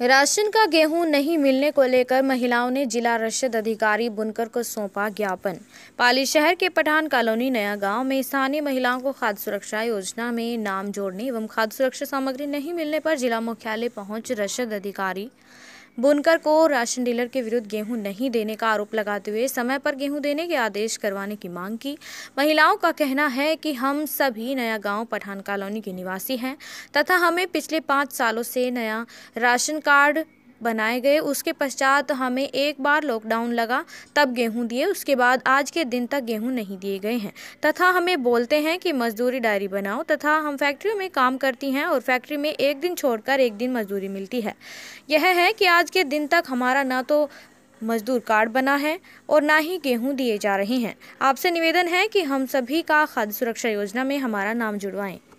ration का गेहूं नहीं मिलने को लेकर महिलाओं ने जिला रशद अधिकारी बुनकर को सौंपा ज्ञापन पाली शहर के पठान कॉलोनी नया गांव में स्थानीय महिलाओं को खाद्य सुरक्षा योजना में नाम जोड़ने एवं खाद्य सुरक्षा सामग्री नहीं मिलने पर जिला मुख्यालय पहुंच रशद अधिकारी बुनकर को राशन डीलर के विरुद्ध गेहूं नहीं देने का आरोप लगाते हुए समय पर गेहूं देने के आदेश करवाने की मांग की महिलाओं का कहना है कि हम सभी नया गांव पठान कॉलोनी के निवासी हैं तथा हमें पिछले पाँच सालों से नया राशन कार्ड बनाए गए उसके पश्चात हमें एक बार लॉकडाउन लगा तब गेहूं दिए उसके बाद आज के दिन तक गेहूं नहीं दिए गए हैं तथा हमें बोलते हैं कि मजदूरी डायरी बनाओ तथा हम फैक्ट्रियों में काम करती हैं और फैक्ट्री में एक दिन छोड़कर एक दिन मजदूरी मिलती है यह है कि आज के दिन तक हमारा ना तो मजदूर कार्ड बना है और ना ही गेहूँ दिए जा रहे हैं आपसे निवेदन है कि हम सभी का खाद्य सुरक्षा योजना में हमारा नाम जुड़वाएं